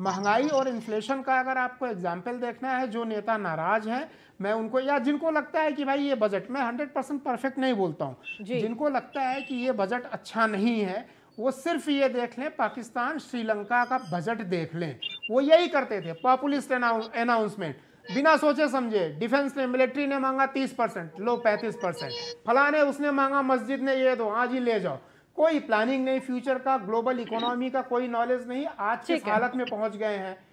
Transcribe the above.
महंगाई और इन्फ्लेशन का अगर आपको एग्जाम्पल देखना है जो नेता नाराज हैं मैं उनको या जिनको लगता है कि भाई ये बजट मैं हंड्रेड परसेंट परफेक्ट नहीं बोलता हूँ जिनको लगता है कि ये बजट अच्छा नहीं है वो सिर्फ ये देख लें पाकिस्तान श्रीलंका का बजट देख लें वो यही करते थे पॉपुलिस्ट अनाउंसमेंट बिना सोचे समझे डिफेंस ने मिलिट्री ने मांगा तीस परसेंट लो पैंतीस परसेंट फलाने उसने मांगा मस्जिद ने ये दो आज ही ले जाओ कोई प्लानिंग नहीं फ्यूचर का ग्लोबल इकोनॉमी का कोई नॉलेज नहीं आज के हालत में पहुंच गए हैं